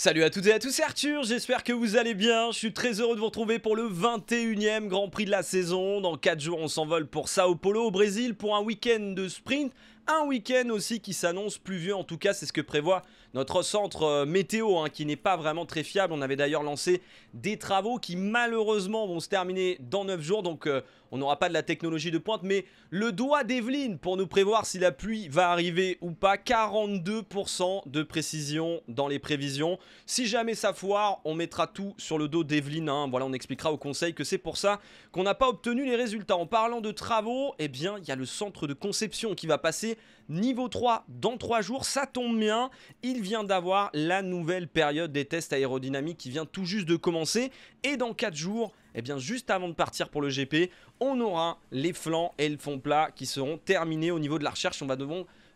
Salut à toutes et à tous, c'est Arthur, j'espère que vous allez bien, je suis très heureux de vous retrouver pour le 21ème Grand Prix de la saison, dans 4 jours on s'envole pour Sao Paulo au Brésil pour un week-end de sprint un week-end aussi qui s'annonce pluvieux, en tout cas c'est ce que prévoit notre centre euh, météo hein, qui n'est pas vraiment très fiable. On avait d'ailleurs lancé des travaux qui malheureusement vont se terminer dans 9 jours, donc euh, on n'aura pas de la technologie de pointe, mais le doigt d'Evelyne pour nous prévoir si la pluie va arriver ou pas, 42% de précision dans les prévisions. Si jamais ça foire, on mettra tout sur le dos d'Evelyne, hein. voilà on expliquera au conseil que c'est pour ça qu'on n'a pas obtenu les résultats. En parlant de travaux, eh bien il y a le centre de conception qui va passer Niveau 3 dans 3 jours, ça tombe bien. Il vient d'avoir la nouvelle période des tests aérodynamiques qui vient tout juste de commencer. Et dans 4 jours, eh bien juste avant de partir pour le GP, on aura les flancs et le fond plat qui seront terminés au niveau de la recherche. On va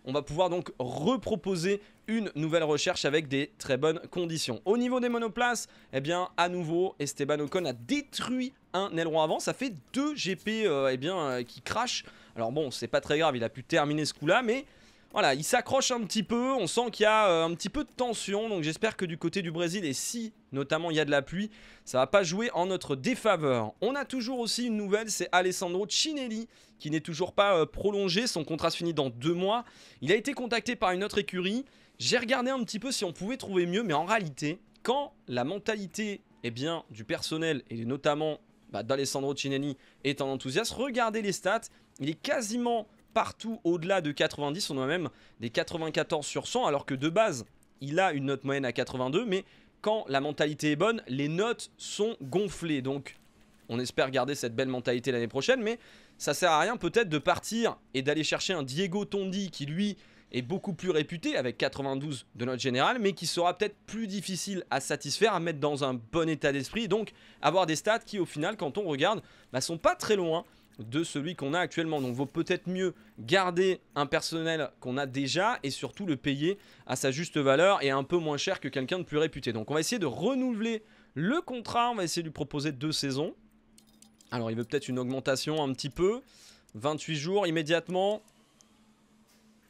on va pouvoir donc reproposer une nouvelle recherche avec des très bonnes conditions. Au niveau des monoplaces, eh bien, à nouveau, Esteban Ocon a détruit un aileron avant. Ça fait deux GP euh, eh bien, euh, qui crachent alors bon, c'est pas très grave, il a pu terminer ce coup-là, mais voilà, il s'accroche un petit peu, on sent qu'il y a euh, un petit peu de tension, donc j'espère que du côté du Brésil, et si notamment il y a de la pluie, ça va pas jouer en notre défaveur. On a toujours aussi une nouvelle, c'est Alessandro Cinelli, qui n'est toujours pas euh, prolongé, son contrat se finit dans deux mois. Il a été contacté par une autre écurie, j'ai regardé un petit peu si on pouvait trouver mieux, mais en réalité, quand la mentalité eh bien, du personnel, et notamment bah, d'Alessandro Cinelli, est en enthousiaste, regardez les stats, il est quasiment partout au-delà de 90. On a même des 94 sur 100, alors que de base, il a une note moyenne à 82. Mais quand la mentalité est bonne, les notes sont gonflées. Donc, on espère garder cette belle mentalité l'année prochaine. Mais ça sert à rien peut-être de partir et d'aller chercher un Diego Tondi qui, lui, est beaucoup plus réputé avec 92 de note générale, mais qui sera peut-être plus difficile à satisfaire, à mettre dans un bon état d'esprit. Donc avoir des stats qui au final, quand on regarde, ne bah, sont pas très loin de celui qu'on a actuellement. Donc vaut peut-être mieux garder un personnel qu'on a déjà et surtout le payer à sa juste valeur et un peu moins cher que quelqu'un de plus réputé. Donc on va essayer de renouveler le contrat, on va essayer de lui proposer deux saisons. Alors il veut peut-être une augmentation un petit peu, 28 jours immédiatement.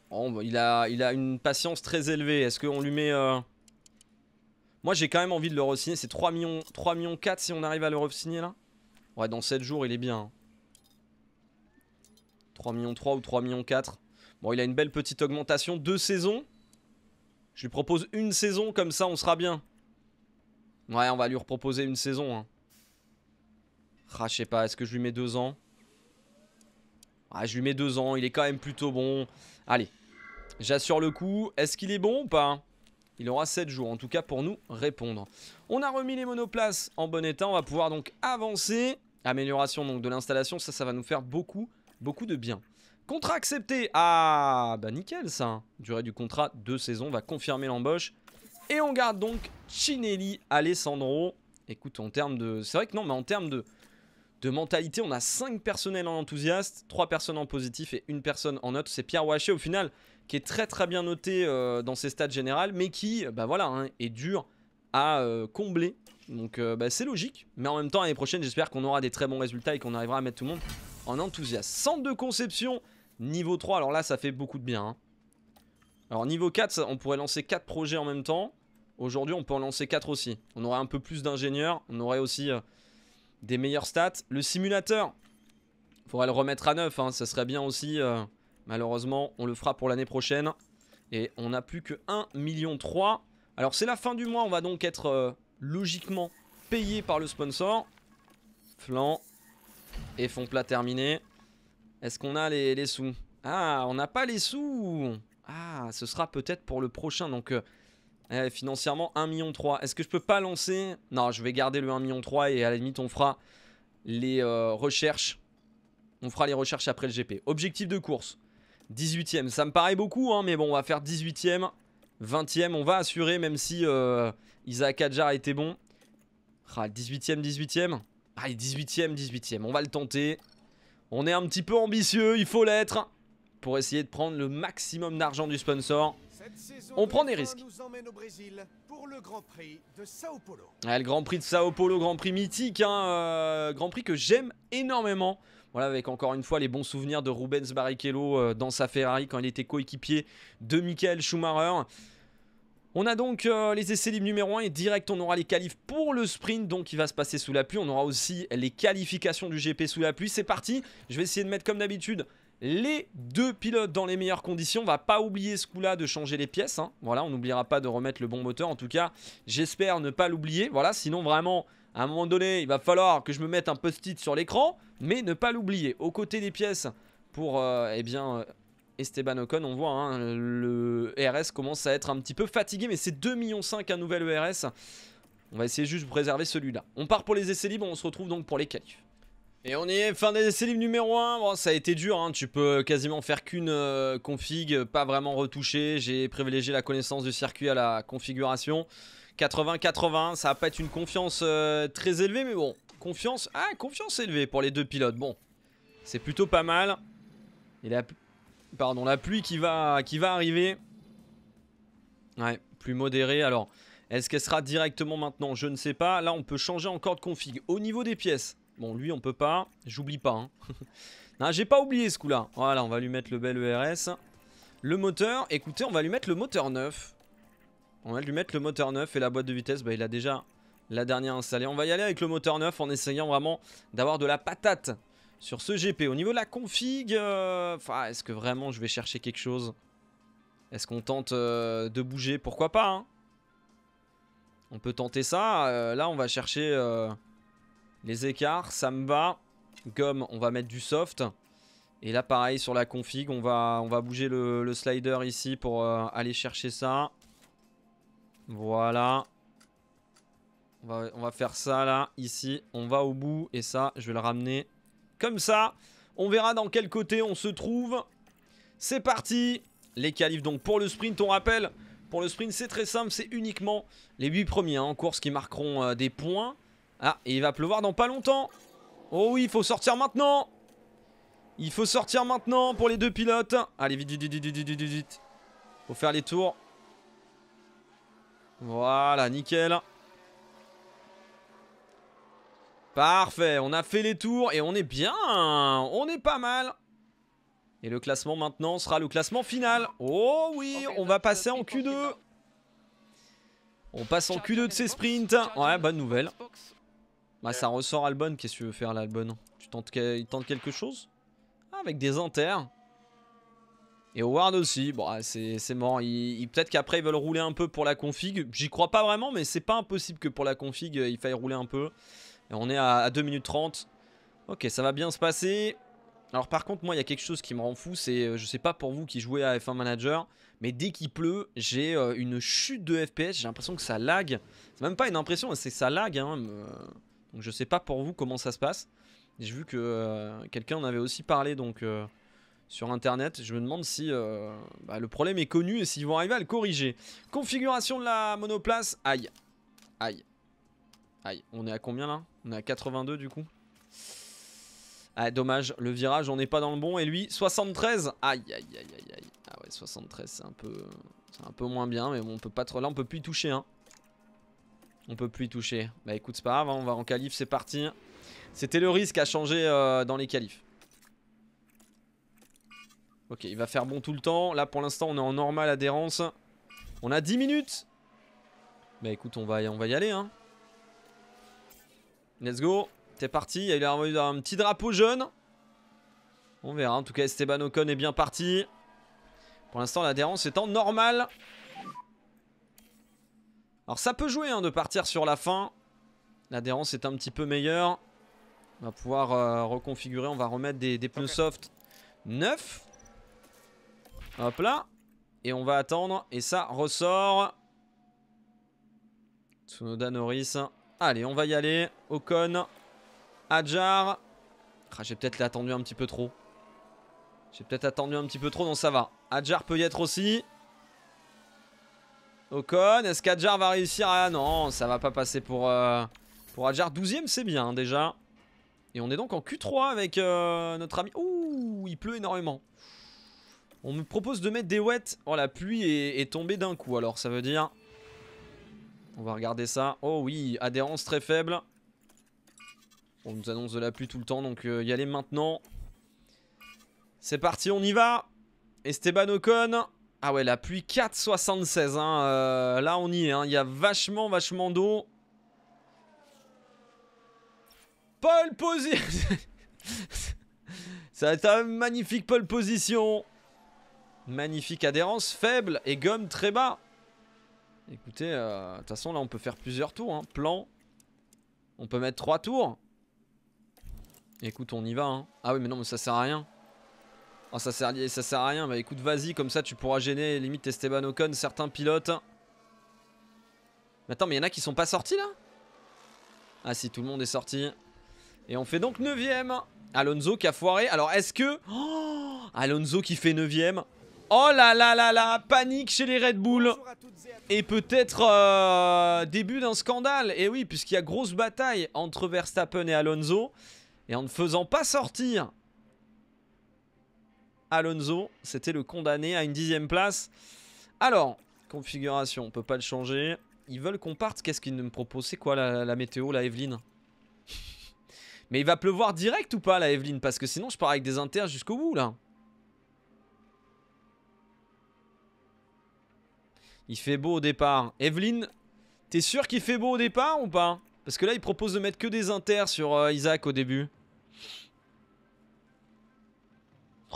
Oh, bah, il, a, il a une patience très élevée, est-ce qu'on lui met... Euh, Moi j'ai quand même envie de le re-signer, c'est 3 millions, 3 millions 4 si on arrive à le re-signer là. Ouais dans 7 jours il est bien. 3 millions 3 ou 3 millions 4. Bon, il a une belle petite augmentation. Deux saisons. Je lui propose une saison, comme ça on sera bien. Ouais, on va lui reproposer une saison. Hein. Ah, je sais pas, est-ce que je lui mets deux ans Ah, je lui mets deux ans, il est quand même plutôt bon. Allez, j'assure le coup. Est-ce qu'il est bon ou pas il aura 7 jours en tout cas pour nous répondre. On a remis les monoplaces en bon état, on va pouvoir donc avancer. Amélioration donc de l'installation, ça ça va nous faire beaucoup beaucoup de bien. Contrat accepté Ah, bah nickel ça hein. Durée du contrat, deux saisons, va confirmer l'embauche. Et on garde donc Chinelli, Alessandro. Écoute, en termes de... C'est vrai que non, mais en termes de, de mentalité, on a 5 personnels en enthousiaste, 3 personnes en positif et une personne en note. C'est Pierre Waché au final, qui est très très bien noté euh, dans ses stats générales, mais qui, bah voilà, hein, est dur à euh, combler. Donc euh, bah, c'est logique, mais en même temps l'année prochaine j'espère qu'on aura des très bons résultats et qu'on arrivera à mettre tout le monde en enthousiasme. Centre de conception, niveau 3. Alors là, ça fait beaucoup de bien. Hein. Alors niveau 4, on pourrait lancer 4 projets en même temps. Aujourd'hui, on peut en lancer 4 aussi. On aurait un peu plus d'ingénieurs. On aurait aussi euh, des meilleurs stats. Le simulateur, faudrait le remettre à neuf. Hein. Ça serait bien aussi. Euh, malheureusement, on le fera pour l'année prochaine. Et on n'a plus que 1,3 million Alors c'est la fin du mois. On va donc être euh, logiquement payé par le sponsor. Flan, et fond plat terminé. Est-ce qu'on a les, les sous Ah, on n'a pas les sous Ah, ce sera peut-être pour le prochain. Donc, euh, eh, financièrement, 1,3 million. Est-ce que je peux pas lancer Non, je vais garder le 1,3 million et à la limite, on fera les euh, recherches. On fera les recherches après le GP. Objectif de course 18 e Ça me paraît beaucoup, hein, mais bon, on va faire 18 e 20 e On va assurer, même si euh, Isaac était bon. 18 e 18 e Allez, 18ème, 18ème, on va le tenter. On est un petit peu ambitieux, il faut l'être. Pour essayer de prendre le maximum d'argent du sponsor. On prend des risques. le Grand Prix de Sao Paulo, Grand Prix mythique, hein, euh, Grand Prix que j'aime énormément. Voilà, avec encore une fois les bons souvenirs de Rubens Barrichello euh, dans sa Ferrari quand il était coéquipier de Michael Schumacher. On a donc euh, les essais libres numéro 1 et direct on aura les qualifs pour le sprint donc il va se passer sous la pluie. On aura aussi les qualifications du GP sous la pluie. C'est parti, je vais essayer de mettre comme d'habitude les deux pilotes dans les meilleures conditions. On va pas oublier ce coup-là de changer les pièces. Hein. Voilà, on n'oubliera pas de remettre le bon moteur. En tout cas, j'espère ne pas l'oublier. Voilà, sinon vraiment, à un moment donné, il va falloir que je me mette un post-it sur l'écran, mais ne pas l'oublier. Aux côtés des pièces pour euh, eh bien, euh, Esteban Ocon, on voit, hein, le ERS commence à être un petit peu fatigué, mais c'est 2,5 millions un nouvel ERS. On va essayer juste de préserver celui-là. On part pour les essais libres, on se retrouve donc pour les qualifs. Et on est, fin des essais libres numéro 1. Bon, ça a été dur, hein. tu peux quasiment faire qu'une euh, config, pas vraiment retouchée. J'ai privilégié la connaissance du circuit à la configuration. 80-80, ça va pas être une confiance euh, très élevée, mais bon, confiance, ah, confiance élevée pour les deux pilotes. Bon, c'est plutôt pas mal. Il a Pardon, la pluie qui va, qui va arriver. Ouais, plus modérée. Alors, est-ce qu'elle sera directement maintenant Je ne sais pas. Là, on peut changer encore de config. Au niveau des pièces. Bon, lui, on peut pas. J'oublie pas. Hein. non, j'ai pas oublié ce coup-là. Voilà, on va lui mettre le bel ERS. Le moteur. Écoutez, on va lui mettre le moteur neuf. On va lui mettre le moteur neuf et la boîte de vitesse, bah, il a déjà la dernière installée. On va y aller avec le moteur neuf en essayant vraiment d'avoir de la patate sur ce GP. Au niveau de la config, euh, est-ce que vraiment je vais chercher quelque chose Est-ce qu'on tente euh, de bouger Pourquoi pas hein On peut tenter ça. Euh, là, on va chercher les écarts. Ça me va. Gomme, on va mettre du soft. Et là, pareil, sur la config, on va, on va bouger le, slider ici pour aller chercher ça. Voilà. On va, on va faire ça là, ici. On va au bout. Et ça, je vais le ramener comme ça. On verra dans quel côté on se trouve. C'est parti Les qualifs donc pour le sprint, on rappelle, pour le sprint c'est très simple, c'est uniquement les 8 premiers hein, en course qui marqueront euh, des points. Ah, et il va pleuvoir dans pas longtemps Oh oui, il faut sortir maintenant Il faut sortir maintenant pour les deux pilotes Allez, vite, vite, vite, vite, vite, vite, Faut faire les tours. Voilà, nickel Parfait, on a fait les tours et on est bien, on est pas mal. Et le classement maintenant sera le classement final. Oh oui, on va passer en Q2. Hein. On passe en Q2 de ces sprints. Ouais, bonne nouvelle. Bah ça ressort Albon, qu'est-ce que tu veux faire là Albon Tu tentes il tente quelque chose ah, Avec des inters. Et Howard aussi, bon, ah, c'est mort. Peut-être qu'après ils veulent rouler un peu pour la config. J'y crois pas vraiment, mais c'est pas impossible que pour la config euh, il faille rouler un peu. On est à, 2 minutes 30. Ok, ça va bien se passer. Alors par contre, moi, il y a quelque chose qui me rend fou, c'est, euh, je sais pas pour vous qui jouez à F1 Manager, mais dès qu'il pleut, j'ai euh, une chute de FPS, j'ai l'impression que ça lag. C'est même pas une impression, c'est ça lag. Hein, euh, donc je sais pas pour vous comment ça se passe. J'ai vu que quelqu'un en avait aussi parlé donc sur internet. Je me demande si bah, le problème est connu et s'ils vont arriver à le corriger. Configuration de la monoplace, aïe, aïe, aïe. On est à combien là on a 82 du coup. Ah, dommage, le virage, on n'est pas dans le bon. Et lui, 73 Aïe, aïe, aïe, aïe, Ah ouais, 73, c'est un peu... C'est un peu moins bien, mais bon, on peut pas trop... Là, on peut plus y toucher, hein. On peut plus y toucher. Bah écoute, c'est pas grave, hein, on va en qualif, c'est parti. C'était le risque à changer euh, dans les qualifs. Ok, il va faire bon tout le temps. Là, pour l'instant, on est en normale adhérence. On a 10 minutes Bah écoute, on va, on va y aller, hein. Let's go. t'es parti. Il a eu un petit drapeau jaune. On verra. En tout cas, Esteban Ocon est bien parti. Pour l'instant, l'adhérence est en normal Alors, ça peut jouer hein, de partir sur la fin. L'adhérence est un petit peu meilleure. On va pouvoir euh, reconfigurer. On va remettre des, pneus soft neufs. Hop là. Et on va attendre. Et ça ressort. Tsunoda Norris. Allez, on va y aller. Ocon. Adjar. Ah, j'ai peut-être l'attendu un petit peu trop. J'ai peut-être attendu un petit peu trop. Non, ça va. Adjar peut y être aussi. Ocon. Est-ce qu'Adjar va réussir Ah non, ça va pas passer pour, euh, pour Adjar. 12ème, c'est bien déjà. Et on est donc en Q3 avec euh, notre ami. Ouh, il pleut énormément. On me propose de mettre des wets. Oh, la pluie est tombée d'un coup. Alors, ça veut dire on va regarder ça. Oh oui, adhérence très faible. On nous annonce de la pluie tout le temps, donc euh, y aller maintenant. C'est parti, on y va Esteban Ocon. Ah ouais, la pluie 4,76. Hein, euh, là, on y est. Hein. Il y a vachement, vachement d'eau. Paul Position Ça va être un magnifique pole position. Magnifique adhérence, faible et gomme très bas. Écoutez, euh, de toute façon là on peut faire plusieurs tours. Hein. Plan. On peut mettre trois tours. Écoute, on y va. Hein. Ah oui, mais non, mais ça sert à rien. Ah, ça sert, ça sert à rien. Bah écoute, vas-y, comme ça tu pourras gêner limite Esteban Ocon, certains pilotes. Mais attends, mais il y en a qui sont pas sortis là Ah si, tout le monde est sorti. Et on fait donc 9 Alonso qui a foiré. Alors est-ce que... Oh, Alonso qui fait 9 Oh là là là là, panique chez les Red Bull. Et peut-être euh, début d'un scandale. Et eh oui, puisqu'il y a grosse bataille entre Verstappen et Alonso. Et en ne faisant pas sortir Alonso, c'était le condamné à une dixième place. Alors, configuration, on peut pas le changer. Ils veulent qu'on parte. Qu'est-ce qu'ils me proposent C'est quoi la, la, météo, la Evelyne Mais il va pleuvoir direct ou pas, la Evelyne Parce que sinon, je pars avec des inters jusqu'au bout, là. Il fait beau au départ. Evelyn, t'es sûr qu'il fait beau au départ ou pas Parce que là, il propose de mettre que des inters sur euh, Isaac au début.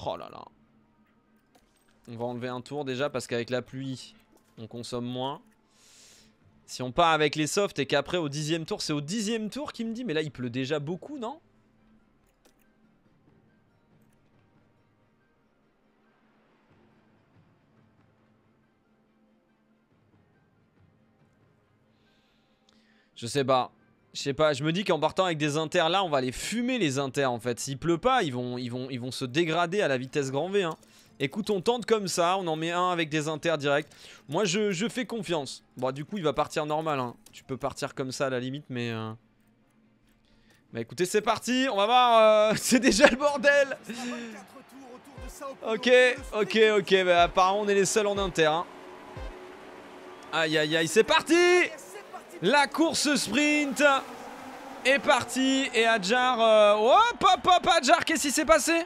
Oh là là. On va enlever un tour déjà parce qu'avec la pluie, on consomme moins. Si on part avec les softs et qu'après au dixième tour, c'est au dixième tour qu'il me dit, mais là il pleut déjà beaucoup, non Je sais pas. Je sais pas, je me dis qu'en partant avec des inters là, on va les fumer les inters en fait. S'il pleut pas, ils vont, ils, vont, ils vont se dégrader à la vitesse grand V. Hein. Écoute, on tente comme ça, on en met un avec des inters direct. Moi, je, fais confiance. Bon, du coup, il va partir normal. Hein. Tu peux partir comme ça à la limite, mais... Euh, bah écoutez, c'est parti, on va voir, euh, c'est déjà le bordel Ok, ok, ok, bah apparemment on est les seuls en inter. Hein. Aïe, aïe, aïe, c'est parti la course sprint est partie et Adjar... Oh Hop, hop, Adjar, qu'est-ce qui s'est passé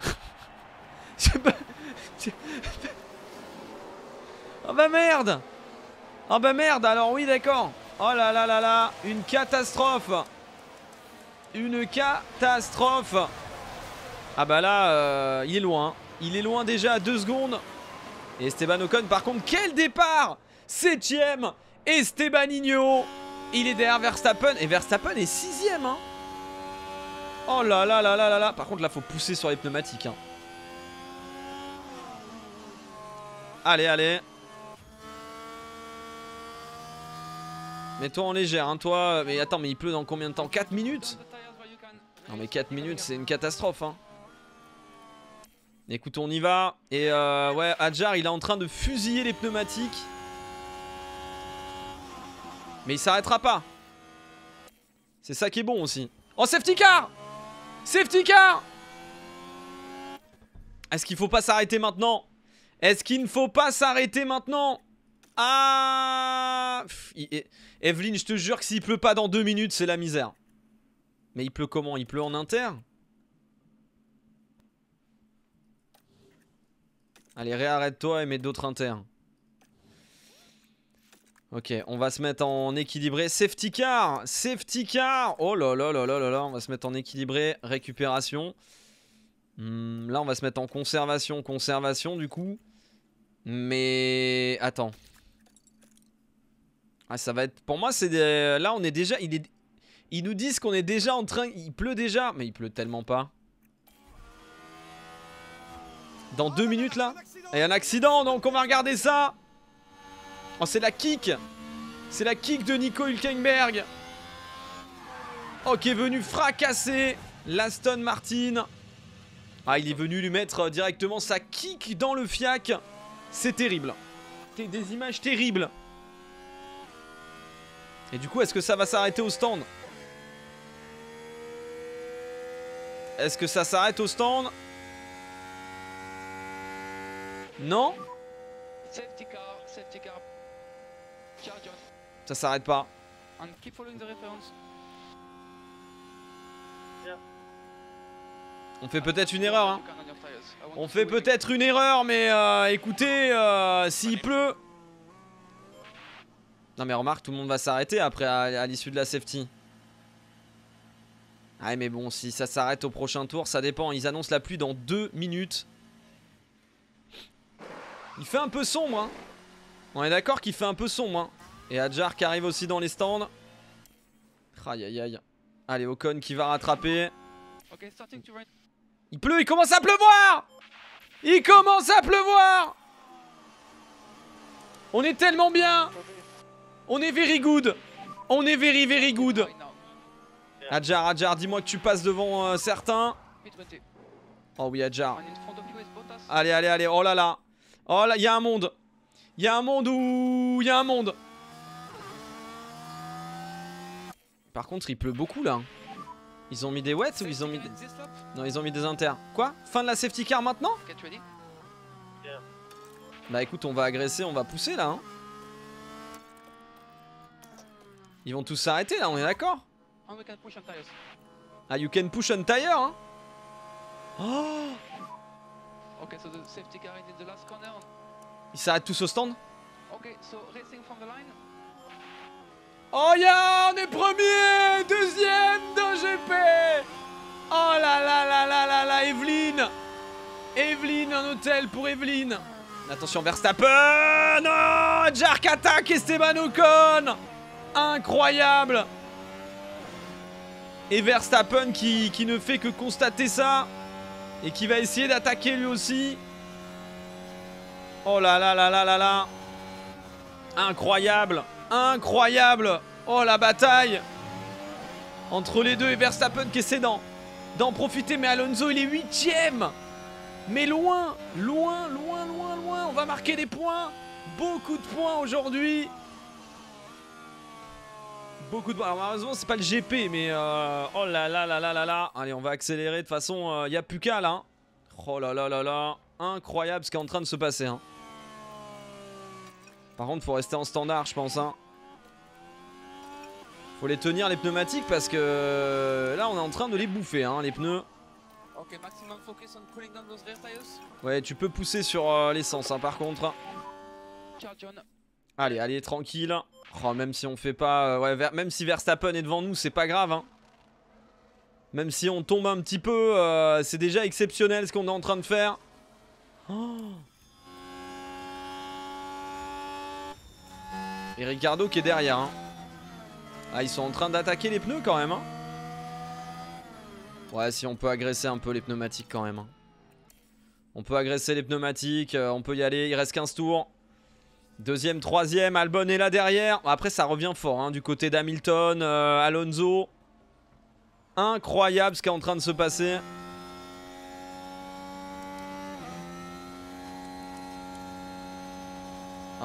Oh bah merde Oh bah merde, alors oui, d'accord. Oh là là là là, une catastrophe Une catastrophe Ah bah là, euh, il est loin. Il est loin déjà à 2 secondes. Et Esteban Ocon, par contre, quel départ Septième Esteban Igno Il est derrière Verstappen. Et Verstappen est sixième. Hein. Oh là là là là là là. Par contre, là, faut pousser sur les pneumatiques. Hein. Allez, allez. mets toi en légère, hein, toi. Mais attends, mais il pleut dans combien de temps 4 minutes Non, mais 4 minutes, c'est une catastrophe, hein. Écoute, on y va. Et euh, ouais, Adjar, il est en train de fusiller les pneumatiques. Mais il s'arrêtera pas. C'est ça qui est bon aussi. Oh, safety car Safety car Est-ce qu'il faut pas s'arrêter maintenant Est-ce qu'il ne faut pas s'arrêter maintenant Ah Evelyn, je te jure que s'il pleut pas dans deux minutes, c'est la misère. Mais il pleut comment Il pleut en inter Allez, réarrête-toi et mets d'autres inter. Ok, on va se mettre en équilibré. Safety car Safety car Oh là là là là là là, on va se mettre en équilibré. Récupération. Hmm, là, on va se mettre en conservation. Conservation, du coup. Mais... Attends. Ah, ça va être... Pour moi, c'est Là, on est déjà... Il est... Ils nous disent qu'on est déjà en train... Il pleut déjà. Mais il pleut tellement pas. Dans deux minutes, là. Et un accident, donc on va regarder ça Oh, c'est la kick C'est la kick de Nico Hülkenberg Oh, qui est venu fracasser l'Aston Martin. Ah, il est venu lui mettre euh, directement sa kick dans le fiac. C'est terrible. Des images terribles. Et du coup, est-ce que ça va s'arrêter au stand Est-ce que ça s'arrête au stand Non ça s'arrête pas. On fait peut-être une erreur, hein. On fait peut-être une erreur, mais euh, écoutez, euh, s'il pleut... Non mais remarque, tout le monde va s'arrêter après, à, l'issue de la safety. Ouais ah, mais bon, si ça s'arrête au prochain tour, ça dépend. Ils annoncent la pluie dans deux minutes. Il fait un peu sombre, hein. On est d'accord qu'il fait un peu sombre, hein. Et Adjar qui arrive aussi dans les stands. Aïe aïe aïe. Allez, Ocon qui va rattraper. Il pleut, il commence à pleuvoir Il commence à pleuvoir On est tellement bien On est very good On est very very good Adjar, Adjar, dis-moi que tu passes devant euh, certains. Oh oui, Adjar. Allez, allez, allez, oh là là. Oh là, il y a un monde. Il y a un monde où... Il y a un monde. Par contre, il pleut beaucoup là. Ils ont mis des wets ou ils ont mis des... Non, ils ont mis des inters. Quoi Fin de la safety car maintenant Bah écoute, on va agresser, on va pousser là. Hein. Ils vont tous s'arrêter là, on est d'accord Ah, you can push on tire, hein Oh Ils s'arrêtent tous au stand Ok, so racing from the line Oh yeah, on est premier, deuxième d'un GP. Oh là là là là là là, Evelyne. Evelyne, un hôtel pour Evelyne. Attention Verstappen Non oh, Jark attaque Esteban Ocon Incroyable Et Verstappen qui, qui ne fait que constater ça et qui va essayer d'attaquer lui aussi. Oh là là là là là là Incroyable incroyable Oh la bataille Entre les deux et Verstappen qui essaie d'en profiter, mais Alonso il est huitième Mais loin, loin, loin, loin, loin On va marquer des points Beaucoup de points aujourd'hui Beaucoup de points. Alors malheureusement c'est pas le GP mais euh, oh là là là là là là. Allez on va accélérer de façon il euh, a plus qu'à là. Oh là là là là. Incroyable ce qui est en train de se passer. Hein. Par contre, faut rester en standard, je pense. Hein. Faut les tenir, les pneumatiques, parce que euh, là, on est en train de les bouffer, hein, les pneus. Ok, maximum focus on cooling down those rear tires. Ouais, tu peux pousser sur euh, l'essence, hein, par contre. Allez, allez, tranquille. Oh, même si on fait pas... Euh, ouais, même si Verstappen est devant nous, c'est pas grave, hein. Même si on tombe un petit peu, c'est déjà exceptionnel ce qu'on est en train de faire. Oh Et Ricardo qui est derrière. Hein. Ah, ils sont en train d'attaquer les pneus quand même. Hein. Ouais, si on peut agresser un peu les pneumatiques quand même. Hein. On peut agresser les pneumatiques, euh, on peut y aller. Il reste 15 tours. Deuxième, troisième, Albon est là derrière. Après, ça revient fort du côté d'Hamilton, euh, Alonso. Incroyable ce qui est en train de se passer.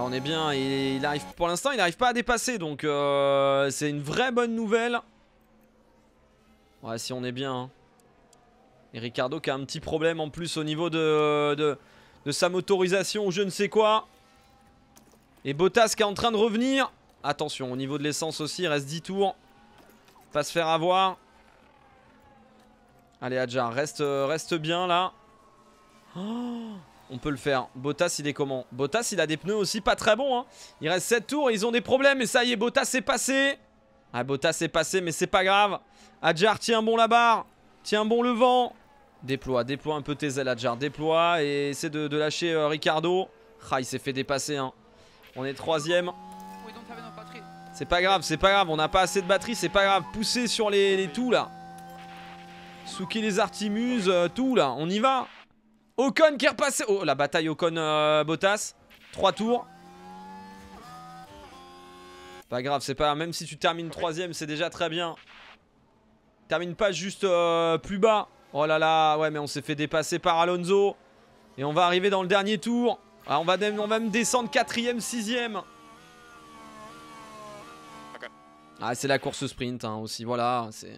Ah, on est bien, il, arrive, pour l'instant il n'arrive pas à dépasser donc euh, c'est une vraie bonne nouvelle. Ouais si on est bien. Hein. Et Ricardo qui a un petit problème en plus au niveau de, de, sa motorisation ou je ne sais quoi. Et Bottas qui est en train de revenir. Attention au niveau de l'essence aussi, il reste 10 tours. Pas se faire avoir. Allez Hadjar reste, reste bien là. Oh on peut le faire. Bottas, il est comment Bottas, il a des pneus aussi pas très bons. Hein. Il reste 7 tours, ils ont des problèmes. Et ça y est, Bottas est passé. Ah, Bottas est passé, mais c'est pas grave. Adjar, tiens bon la barre. Tiens bon le vent. Déploie, déploie un peu tes ailes, Adjar. Déploie et essaie de, lâcher euh, Ricardo. Ah, il s'est fait dépasser. Hein. On est troisième. C'est pas grave, c'est pas grave. On n'a pas assez de batterie, c'est pas grave. Poussez sur les, tout là. Souki, les artimuses, euh, tout là. On y va. Ocon qui est repassé. Oh, la bataille Ocon-Bottas. Trois tours. Pas grave, c'est pas. Même si tu termines troisième, c'est déjà très bien. Termine pas juste euh, plus bas. Oh là là, ouais, mais on s'est fait dépasser par Alonso. Et on va arriver dans le dernier tour. Ah, on, va même, on va descendre quatrième, sixième. Ah, c'est la course sprint hein, aussi. Voilà, c'est.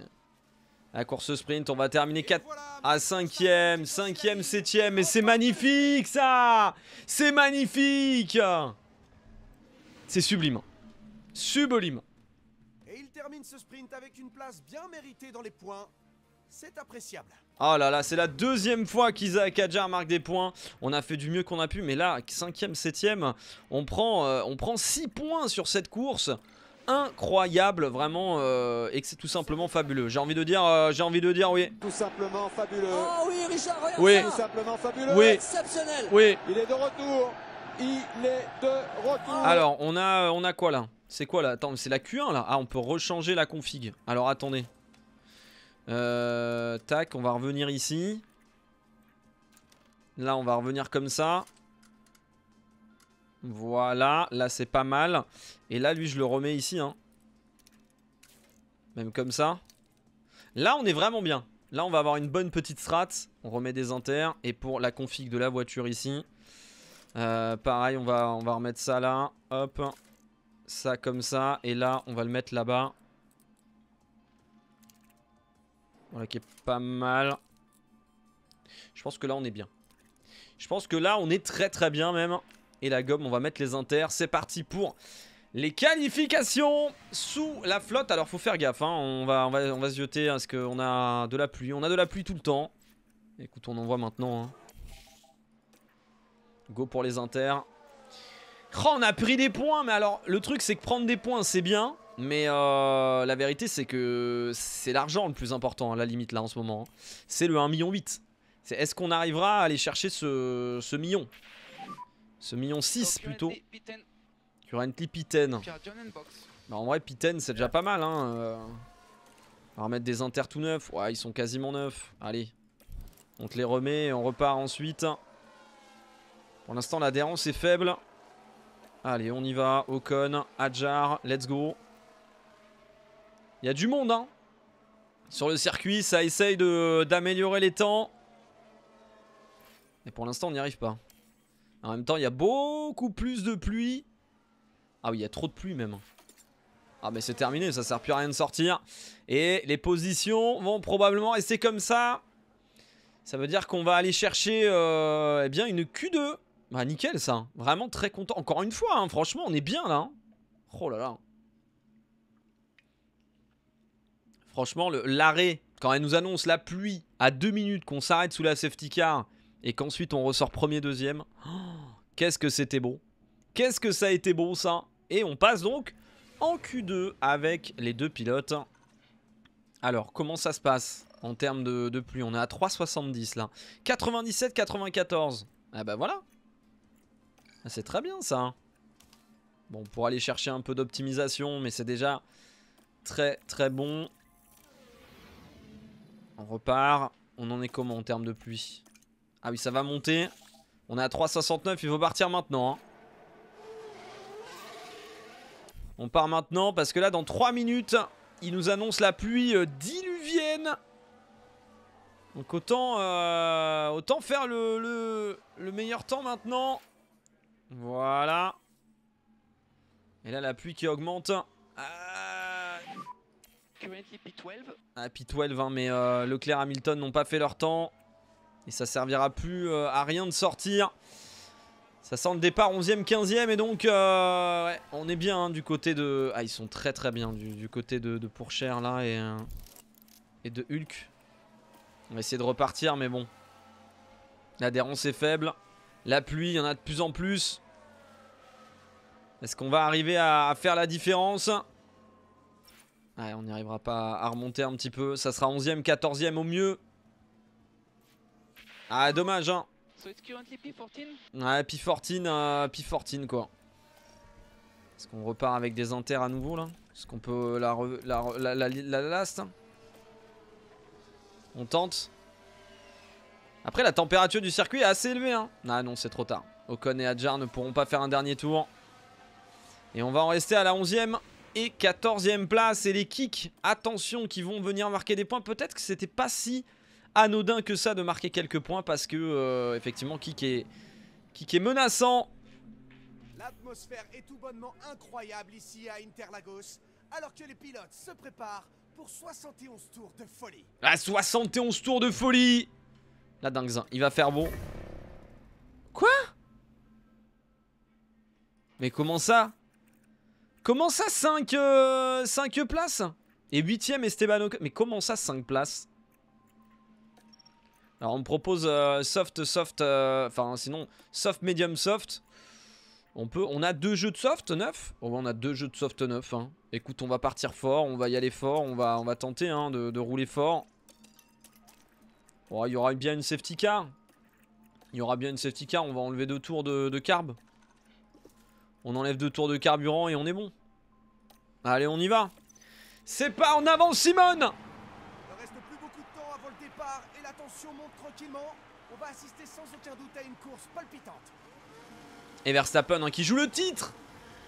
La course sprint, on va terminer 4 à 5ème, 5ème, 7ème. Et c'est magnifique ça C'est magnifique C'est sublime. Sublime. Et il termine ce sprint avec une place bien méritée dans les points. C'est appréciable. Oh là là, c'est la deuxième fois qu'Isaac Adjar marque des points. On a fait du mieux qu'on a pu, mais là, 5ème, 7ème, on prend 6 euh, points sur cette course incroyable, vraiment, euh, et que c'est tout simplement fabuleux. J'ai envie de dire, euh, j'ai envie de dire oui. Tout simplement fabuleux. Oh oui, Richard, regarde oui. Tout simplement fabuleux. Exceptionnel. Oui. Il est de retour. Il est de retour. Ah. Alors, on a, euh, on a quoi là C'est quoi là Attends, c'est la Q1 là Ah, on peut rechanger la config. Alors, attendez. tac, on va revenir ici. Là, on va revenir comme ça. Voilà, là c'est pas mal. Et là, lui, je le remets ici. Hein. Même comme ça. Là, on est vraiment bien. Là, on va avoir une bonne petite strat. On remet des inters. Et pour la config de la voiture ici, euh, pareil, on va, on va remettre ça là. Hop. Ça comme ça. Et là, on va le mettre là-bas. Voilà, qui est pas mal. Je pense que là, on est bien. Je pense que là, on est très très bien même et la gomme. On va mettre les inters. C'est parti pour les qualifications sous la flotte. Alors faut faire gaffe, hein. on, va, on, va, on va se jeter parce qu'on a de la pluie. On a de la pluie tout le temps. Écoute, on en voit maintenant. Hein. Go pour les inters. Oh, on a pris des points, mais alors le truc c'est que prendre des points c'est bien. Mais euh, la vérité c'est que c'est l'argent le plus important à la limite là en ce moment. Hein. C'est le 1,8 million. est-ce qu'on arrivera à aller chercher ce million ce million 6 plutôt. Currently Piten. Bah, en vrai Piten c'est déjà pas mal hein, euh. On va remettre des inter tout neufs. Ouais ils sont quasiment neufs. Allez. On te les remet et on repart ensuite. Pour l'instant l'adhérence est faible. Allez on y va. Ocon, Hadjar, let's go. Il y a du monde hein. Sur le circuit ça essaye d'améliorer les temps. Mais pour l'instant on n'y arrive pas. En même temps, il y a beaucoup plus de pluie. Ah oui, il y a trop de pluie même. Ah mais c'est terminé, ça sert plus à rien de sortir. Et les positions vont probablement rester comme ça. Ça veut dire qu'on va aller chercher euh, eh bien une Q2. Bah nickel ça, vraiment très content. Encore une fois, hein, franchement, on est bien là. Oh là là. Franchement, l'arrêt, quand elle nous annonce la pluie à deux minutes qu'on s'arrête sous la safety car et qu'ensuite on ressort premier, deuxième. Oh, qu'est-ce que c'était beau Qu'est-ce que ça a été beau ça Et on passe donc en Q2 avec les deux pilotes. Alors, comment ça se passe en termes de, pluie On est à 3,70 là. 97, 94. Ah bah voilà. Ah, c'est très bien ça. Bon, pour aller chercher un peu d'optimisation, mais c'est déjà très très bon. On repart. On en est comment en termes de pluie ah oui, ça va monter. On est à 3,69. Il faut partir maintenant. Hein. On part maintenant parce que là, dans 3 minutes, il nous annonce la pluie euh, diluvienne. Donc autant, euh, autant faire le, meilleur temps maintenant. Voilà. Et là, la pluie qui augmente. Ah, P12, hein, mais euh, Leclerc Hamilton n'ont pas fait leur temps. Et ça servira plus euh, à rien de sortir. Ça sent le départ 11e, 15e et donc euh, on est bien hein, du côté de... Ah ils sont très très bien du, côté de, de Pourchère là et, euh, et de Hulk. On va essayer de repartir mais bon. L'adhérence est faible. La pluie, il y en a de plus en plus. Est-ce qu'on va arriver à, faire la différence Ouais, on n'y arrivera pas à remonter un petit peu. Ça sera 11e, 14e au mieux. Ah, dommage, hein. 14 Ouais, P14, euh, quoi. Est-ce qu'on repart avec des enters à nouveau là Est-ce qu'on peut la, la, last hein. On tente. Après, la température du circuit est assez élevée. Hein. Ah non, c'est trop tard. Ocon et Adjar ne pourront pas faire un dernier tour. Et on va en rester à la 11ème et 14 e place. Et les kicks, attention, qui vont venir marquer des points. Peut-être que c'était pas si anodin que ça de marquer quelques points parce que, euh, effectivement, Kik est, qui est menaçant. L'atmosphère est tout bonnement incroyable ici à Interlagos, alors que les pilotes se préparent pour 71 tours de folie. Ah, 71 tours de folie La dingue, il va faire bon. Quoi Mais comment ça Comment ça 5, euh, places Et 8ème Esteban Mais comment ça 5 places alors on me propose euh, soft, soft, euh, enfin sinon soft, medium, soft. On peut, on a deux jeux de soft neuf. Oh, on a deux jeux de soft neuf. Hein. Écoute, on va partir fort, on va y aller fort, on va, on va tenter hein, de, rouler fort. Oh, il y aura bien une safety car. Il y aura bien une safety car. On va enlever deux tours de carb. On enlève deux tours de carburant et on est bon. Allez, on y va. C'est pas en avant, Simone tension monte tranquillement. On va assister sans aucun doute à une course palpitante. Et Verstappen hein, qui joue le titre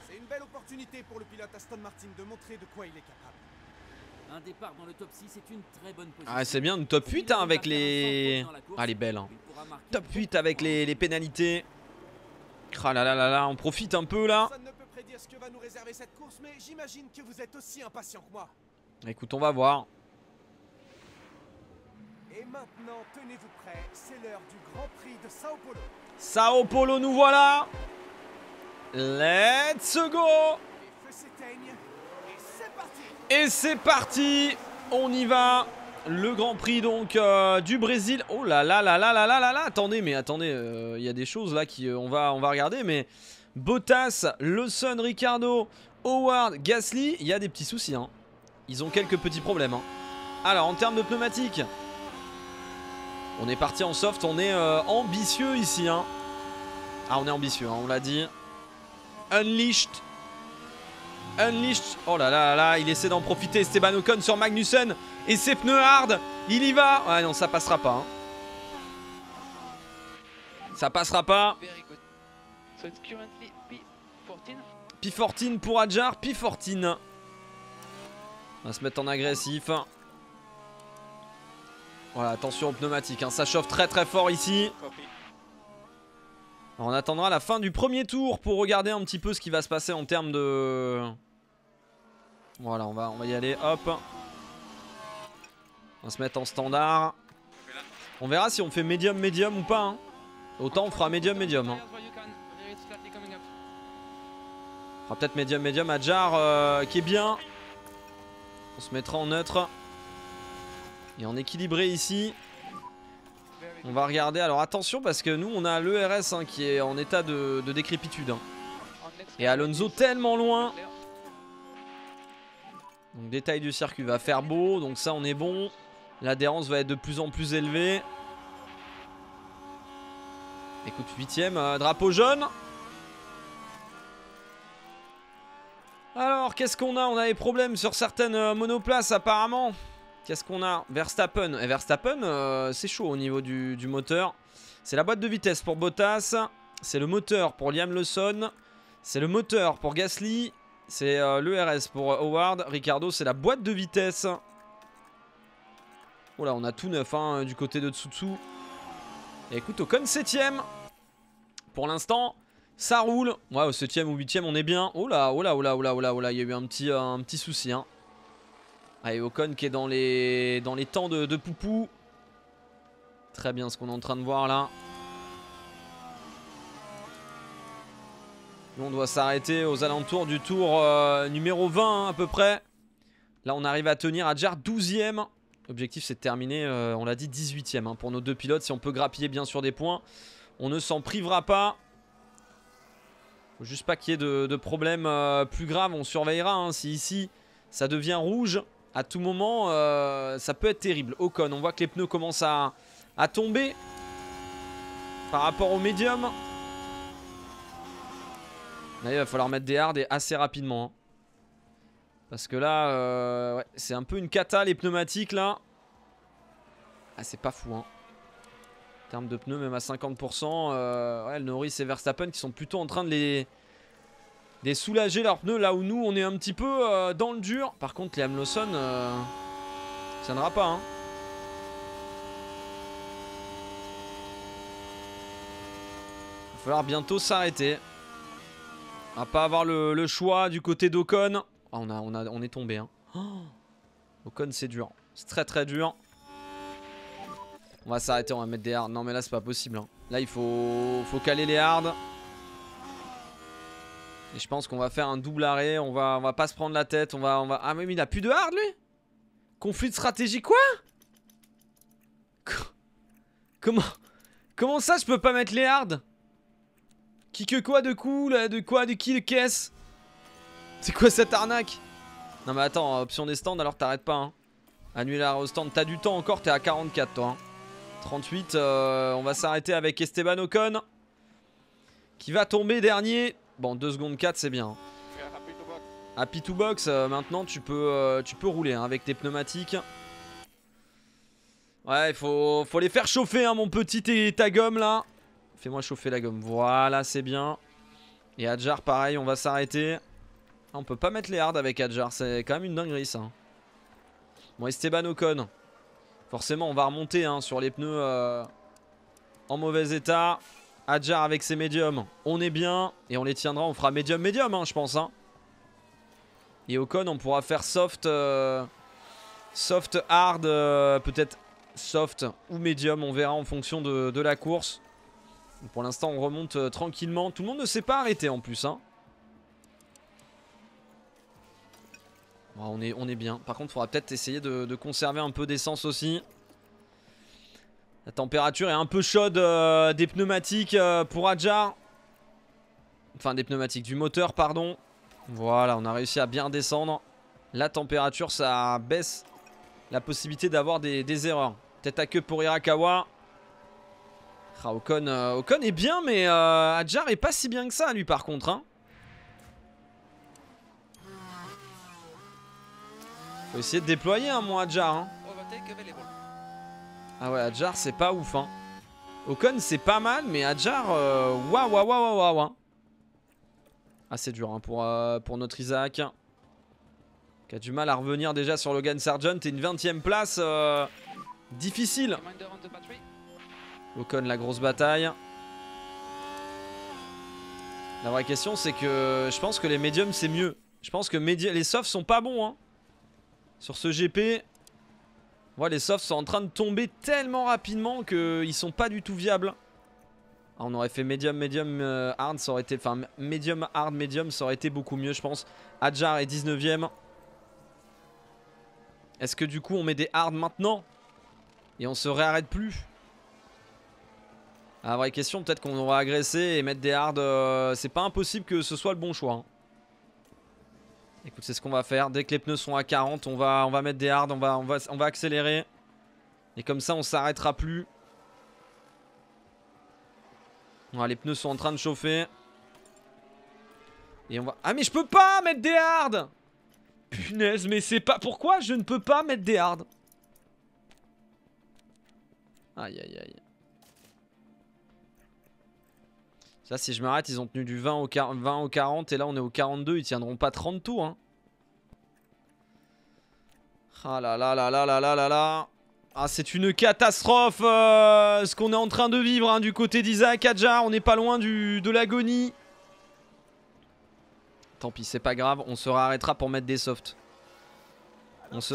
C'est une belle opportunité pour le pilote Aston Martin de montrer de quoi il est capable. Un départ dans le top 6 est une très bonne position. Ah, c'est bien, une top 8 hein, avec les. Ah, elle est belle. Hein. Top 8 avec les, les pénalités. Ah là là là là, on profite un peu là. Personne ne peut prédire ce que va nous réserver cette course, mais j'imagine que vous êtes aussi impatient que moi. Écoute, on va voir. Et maintenant, tenez-vous prêts, c'est l'heure du Grand Prix de Sao Paulo. Sao Paulo, nous voilà Let's go Et c'est parti. On y va le Grand Prix donc euh, du Brésil. Oh là là là là là là là là Attendez, mais attendez, il euh, y a des choses là qui euh, on va on va regarder, mais Bottas, Lawson, Ricardo, Howard, Gasly, il y a des petits soucis. Hein. Ils ont quelques petits problèmes. Hein. Alors en termes de pneumatiques, on est parti en soft, on est euh, ambitieux ici. Hein. Ah, on est ambitieux, hein, on l'a dit. Unleashed. Unleashed. Oh là là là il essaie d'en profiter. Esteban Ocon sur Magnussen. Et ses pneus hard. Il y va. Ouais, non, ça passera pas. Hein. Ça passera pas. P14 pour Adjar. P14. On va se mettre en agressif. Voilà, attention aux pneumatiques, hein. ça chauffe très très fort ici. On attendra la fin du premier tour pour regarder un petit peu ce qui va se passer en termes de... Voilà, on va, on va y aller, hop. On va se mettre en standard. On verra si on fait médium, médium ou pas. Hein. Autant on fera médium, médium. Hein. On fera peut-être médium, médium à Jar euh, qui est bien. On se mettra en neutre. Et en équilibré ici. On va regarder. Alors attention parce que nous, on a l'ERS hein, qui est en état de, décrépitude. Hein. Et Alonso tellement loin. Donc détail du circuit, va faire beau, donc ça on est bon. L'adhérence va être de plus en plus élevée. Écoute, huitième, euh, drapeau jaune. Alors, qu'est-ce qu'on a On a des problèmes sur certaines euh, monoplaces apparemment. Qu'est-ce qu'on a Verstappen. Et Verstappen, euh, c'est chaud au niveau du, moteur. C'est la boîte de vitesse pour Bottas. C'est le moteur pour Liam Lawson. C'est le moteur pour Gasly. C'est euh, l'ERS pour euh, Howard. Ricardo, c'est la boîte de vitesse. Voilà, oh on a tout neuf hein, du côté de Tsutsu. Et écoute, con 7 Pour l'instant, ça roule. Ouais, au 7 ou 8 on est bien. Oh là, oh là, oh là, oh là, oh là, Il y a eu un petit, un petit souci. Hein. Allez, Ocon qui est dans les, dans les temps de, Poupou. Très bien ce qu'on est en train de voir là. on doit s'arrêter aux alentours du tour euh, numéro 20 hein, à peu près. Là, on arrive à tenir Adjar 12ème. L'objectif, c'est de terminer, euh, on l'a dit, 18ème hein, pour nos deux pilotes. Si on peut grappiller bien sûr des points, on ne s'en privera pas. Faut juste pas qu'il y ait de, problèmes euh, plus graves. On surveillera hein, si ici, ça devient rouge à tout moment, euh, ça peut être terrible. Ocon, on voit que les pneus commencent à, tomber par rapport au médium. Là, il va falloir mettre des hards et assez rapidement. Hein. Parce que là, euh, c'est un peu une cata les pneumatiques là. Ah, c'est pas fou, hein. En termes de pneus, même à 50%, euh, Norris et Verstappen qui sont plutôt en train de les, des soulager leurs pneus là où nous on est un petit peu euh, dans le dur. Par contre les Lawson, euh, ça ne tiendra pas. Hein. Il va falloir bientôt s'arrêter. On va pas avoir le, choix du côté d'Ocon. Ah, on, a, on, on est tombé. Hein. Oh Ocon c'est dur. C'est très très dur. On va s'arrêter, on va mettre des hards. Non mais là c'est pas possible. Hein. Là il faut, faut caler les hards je pense qu'on va faire un double arrêt. On va, on va pas se prendre la tête. On va, on va... Ah, mais il a plus de hard, lui Conflit de stratégie, quoi Comment Comment ça, je peux pas mettre les hard Qui que quoi de cool, euh, de quoi, de qui, de caisse C'est quoi cette arnaque Non mais attends, option des stands, alors t'arrêtes pas, hein. Annuler au stand, t'as du temps encore, t'es à 44, toi. 38, hein. euh, on va s'arrêter avec Esteban Ocon. Qui va tomber dernier Bon, 2 secondes 4, c'est bien. Happy to box, euh, maintenant tu peux, euh, tu peux rouler hein, avec tes pneumatiques. Ouais, il faut, faut les faire chauffer, hein, mon petit et ta gomme là. Fais-moi chauffer la gomme. Voilà, c'est bien. Et Adjar, pareil, on va s'arrêter. Ah, on peut pas mettre les hards avec Adjar, c'est quand même une dinguerie ça. Bon, Esteban Ocon. Forcément, on va remonter hein, sur les pneus euh, en mauvais état. Adjar avec ses médiums, on est bien. Et on les tiendra, on fera médium-médium, hein, je pense. Hein. Et Et Ocon, on pourra faire soft, euh, soft, hard, euh, peut-être soft ou médium. On verra en fonction de, la course. pour l'instant, on remonte euh, tranquillement. Tout le monde ne s'est pas arrêté en plus. Hein. on, est, on est bien. Par contre, il faudra peut-être essayer de conserver un peu d'essence aussi. La température est un peu chaude euh, des pneumatiques euh, pour Adjar. Enfin, des pneumatiques, du moteur, pardon. Voilà, on a réussi à bien descendre. La température, ça baisse la possibilité d'avoir des, des, erreurs. Tête à queue pour Irakawa. Ah, euh, Ocon, est bien, mais Adjar est pas si bien que ça, lui, par contre. Hein. Faut essayer de déployer, un hein, mon Adjar. Hein. Oh, bah, ah ouais, Adjar, c'est pas ouf, hein. Ocon, c'est pas mal, mais Adjar, euh, waouh, waouh, waouh, waouh. Wow. Hein. Assez ah, dur hein, pour, euh, pour notre Isaac. Qui a du mal à revenir déjà sur Logan Sargent et une 20ème place. Euh, difficile. Ocon, la grosse bataille. La vraie question, c'est que je pense que les médiums, c'est mieux. Je pense que les softs sont pas bons. Hein. Sur ce GP, Ouais les softs sont en train de tomber tellement rapidement qu'ils sont pas du tout viables. Ah, on aurait fait medium, medium, euh, hard, ça aurait été... Enfin, medium, hard, medium, ça aurait été beaucoup mieux, je pense. Adjar est 19ème. Est-ce que du coup, on met des hard maintenant Et on se réarrête plus Ah, vraie question, peut-être qu'on aurait agressé et mettre des hard... Euh, c'est pas impossible que ce soit le bon choix. Hein. Écoute, c'est ce qu'on va faire. Dès que les pneus sont à 40, on va, on va mettre des hards, on va, on, va, on va accélérer. Et comme ça, on s'arrêtera plus. les pneus sont en train de chauffer. Et on va... Ah mais je peux pas mettre des hards Punaise, mais c'est pas... Pourquoi je ne peux pas mettre des hards Aïe, aïe, aïe. Ça, si je m'arrête, ils ont tenu du 20 au, 40 et là on est au 42. Ils tiendront pas 30 tours. Hein. Ah là là là là là là là Ah, c'est une catastrophe euh, ce qu'on est en train de vivre hein, du côté d'Isaac Adjar. On n'est pas loin du, de l'agonie. Tant pis, c'est pas grave. On se réarrêtera pour mettre des softs. On se...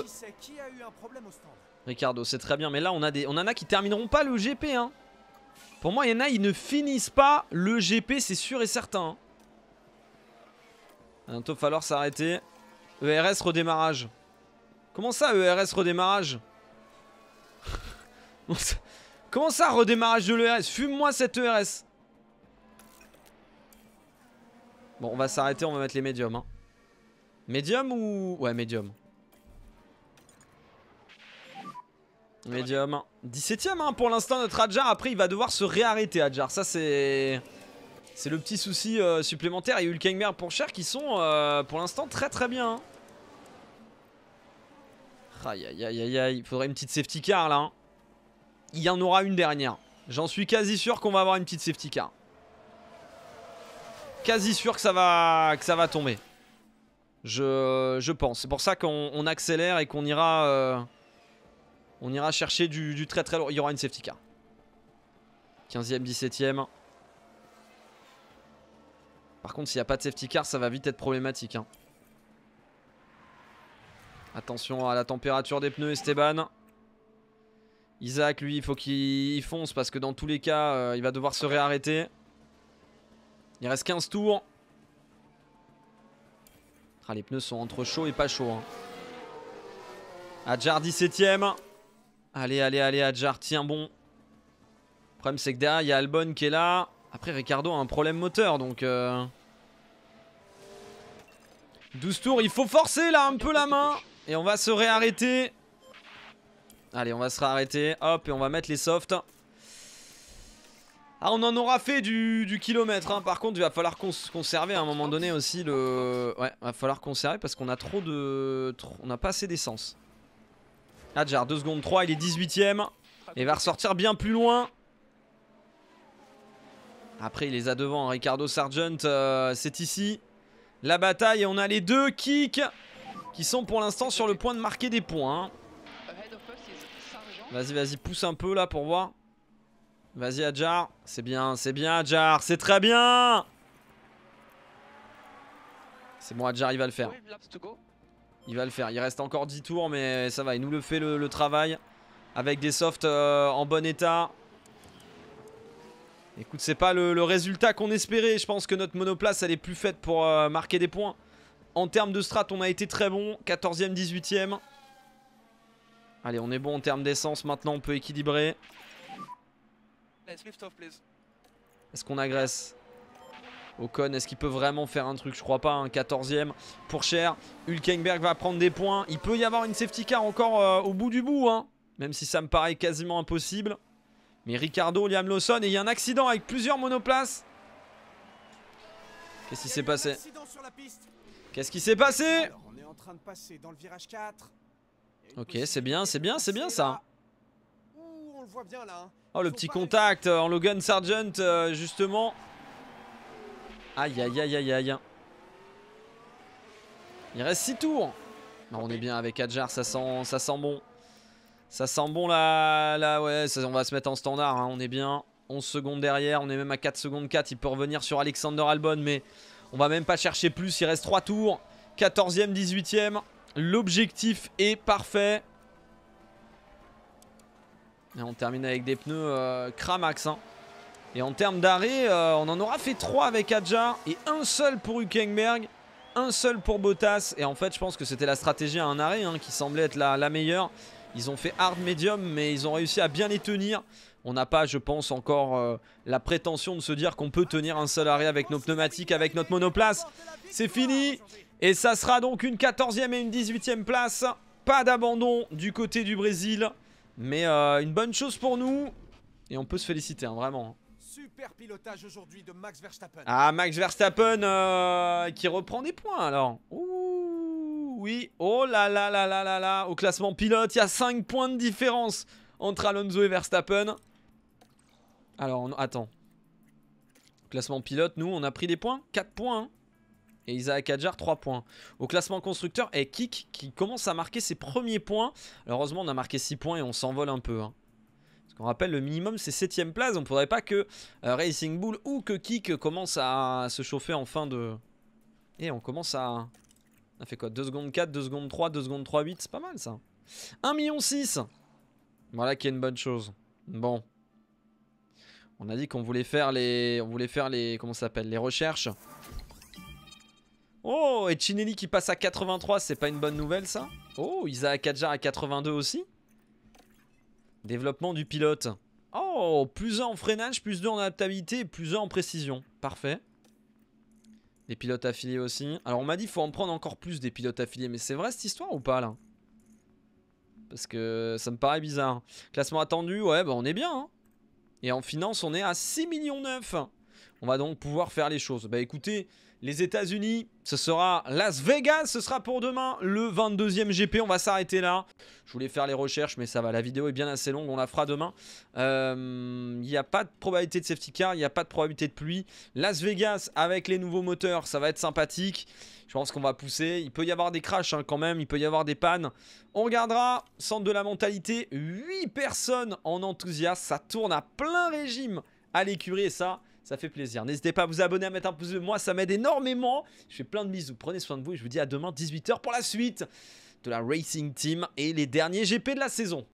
Ricardo, c'est très bien. Mais là, on, a des... on en a qui termineront pas le GP. Hein. Pour moi, il y en a, ils ne finissent pas le GP, c'est sûr et certain. Bientôt, hein. falloir s'arrêter. ERS redémarrage. Comment ça, ERS redémarrage Comment ça, redémarrage de l'ERS Fume-moi cette ERS. Bon, on va s'arrêter, on va mettre les médiums. Hein. Médium ou... Ouais, médium. Medium. 17ème hein, pour l'instant notre Adjar. Après il va devoir se réarrêter Adjar. Ça c'est... C'est le petit souci euh, supplémentaire. Et Hulkangmer pour Cher qui sont euh, pour l'instant très très bien. Hein. Aïe aïe aïe aïe aïe. Il faudrait une petite safety car là. Hein. Il y en aura une dernière. J'en suis quasi sûr qu'on va avoir une petite safety car. Quasi sûr que ça va, que ça va tomber. Je, pense. C'est pour ça qu'on accélère et qu'on ira... Euh, on ira chercher du, très très lourd. Il y aura une safety car. 15e, 17 ème Par contre, s'il n'y a pas de safety car, ça va vite être problématique. Hein. Attention à la température des pneus, Esteban. Isaac, lui, il faut qu'il fonce parce que dans tous les cas, euh, il va devoir se réarrêter. Il reste 15 tours. Ah, les pneus sont entre chaud et pas chaud. Hein. Adjar 17ème. Allez, allez, allez, Adjar, tiens bon. Le problème, c'est que derrière, il y a Albon qui est là. Après, Ricardo a un problème moteur, donc... 12 euh, tours, il faut forcer là un peu la main. Et on va se réarrêter. Allez, on va se réarrêter. Hop, et on va mettre les softs. Ah, on en aura fait du, kilomètre. Hein. Par contre, il va falloir conserver à un moment donné aussi le. Ouais, il va falloir conserver parce qu'on a trop de. On n'a pas assez d'essence. Adjar ah, 2 secondes 3, il est 18ème. Et va ressortir bien plus loin. Après, il les a devant. Hein, Ricardo Sargent, euh, c'est ici. La bataille, et on a les deux kicks qui sont pour l'instant sur le point de marquer des points. Hein. Vas-y, vas-y, pousse un peu là pour voir. Vas-y, Adjar. C'est bien, c'est bien, Adjar. C'est très bien. C'est bon, Adjar, il va le faire. Il va le faire. Il reste encore 10 tours, mais ça va. Il nous le fait le, travail. Avec des softs euh, en bon état. Écoute, c'est pas le, résultat qu'on espérait. Je pense que notre monoplace, elle est plus faite pour euh, marquer des points. En termes de strat, on a été très bon. 14e, 18e. Allez, on est bon en termes d'essence. Maintenant, on peut équilibrer. Est-ce qu'on agresse Ocon, est-ce qu'il peut vraiment faire un truc Je crois pas, un hein. 14ème pour Cher. Hülkenberg va prendre des points. Il peut y avoir une safety car encore euh, au bout du bout, hein, même si ça me paraît quasiment impossible. Mais Ricardo, Liam Lawson, et il y a un accident avec plusieurs monoplaces. Qu'est-ce qui s'est passé Qu'est-ce qui s'est passé on est en train de passer dans le virage 4. Ok, c'est bien, c'est bien, c'est bien ça. Hein. Oh, le petit contact euh, en Logan Sargent, euh, justement, Aïe, aïe, aïe, aïe, aïe. Il reste 6 tours. on est bien avec Adjar, ça sent, ça sent bon. Ça sent bon là, là ouais, on va se mettre en standard, hein, on est bien. 11 secondes derrière, on est même à 4 secondes 4, il peut revenir sur Alexander Albon, mais on va même pas chercher plus, il reste 3 tours. 14e, 18e, l'objectif est parfait. Et on termine avec des pneus Cramax. Euh, hein. Et en termes d'arrêt, euh, on en aura fait trois avec Adjar et un seul pour Hülkenberg, un seul pour Bottas. Et en fait, je pense que c'était la stratégie à un arrêt hein, qui semblait être la, meilleure. Ils ont fait hard medium, mais ils ont réussi à bien les tenir. On n'a pas, je pense, encore euh, la prétention de se dire qu'on peut tenir un seul arrêt avec nos pneumatiques, avec notre monoplace. C'est fini Et ça sera donc une 14e et une 18e place. Pas d'abandon du côté du Brésil. Mais euh, une bonne chose pour nous. Et on peut se féliciter, hein, vraiment. Super pilotage aujourd'hui de Max Verstappen. Ah, Max Verstappen euh, qui reprend des points alors. Ouh, oui. Oh là là là là là là. Au classement pilote, il y a 5 points de différence entre Alonso et Verstappen. Alors, on... attends. Au classement pilote, nous, on a pris des points 4 points. Hein. Et Isaac Adjar, 3 points. Au classement constructeur, et Kik qui commence à marquer ses premiers points. heureusement, on a marqué 6 points et on s'envole un peu. Hein. Parce qu'on rappelle, le minimum, c'est 7ème place. On ne faudrait pas que euh, Racing Bull ou que Kick commence à, se chauffer en fin de... Et on commence à... On a fait quoi 2 secondes 4, 2 secondes 3, 2 secondes 3, 8. C'est pas mal, ça. 1 million 6 Voilà qui est une bonne chose. Bon. On a dit qu'on voulait faire les... On voulait faire les... Comment ça s'appelle Les recherches. Oh, et Chinelli qui passe à 83, c'est pas une bonne nouvelle, ça Oh, Isaac Adjar à 82 aussi Développement du pilote. Oh, plus 1 en freinage, plus 2 en adaptabilité, plus 1 en précision. Parfait. Les pilotes affiliés aussi. Alors on m'a dit faut en prendre encore plus des pilotes affiliés, mais c'est vrai cette histoire ou pas là Parce que ça me paraît bizarre. Classement attendu, ouais, bah, on est bien. Hein. Et en finance, on est à 6 millions 9. On va donc pouvoir faire les choses. Bah écoutez, les États-Unis, ce sera Las Vegas, ce sera pour demain le 22e GP, on va s'arrêter là. Je voulais faire les recherches, mais ça va, la vidéo est bien assez longue, on la fera demain. Il euh, n'y a pas de probabilité de safety car, il n'y a pas de probabilité de pluie. Las Vegas, avec les nouveaux moteurs, ça va être sympathique. Je pense qu'on va pousser. Il peut y avoir des crashs hein, quand même, il peut y avoir des pannes. On regardera, centre de la mentalité, 8 personnes en enthousiasme, ça tourne à plein régime à l'écurie et ça, ça fait plaisir. N'hésitez pas à vous abonner, à mettre un pouce bleu, moi ça m'aide énormément. Je fais plein de bisous, prenez soin de vous et je vous dis à demain 18h pour la suite de la Racing Team et les derniers GP de la saison.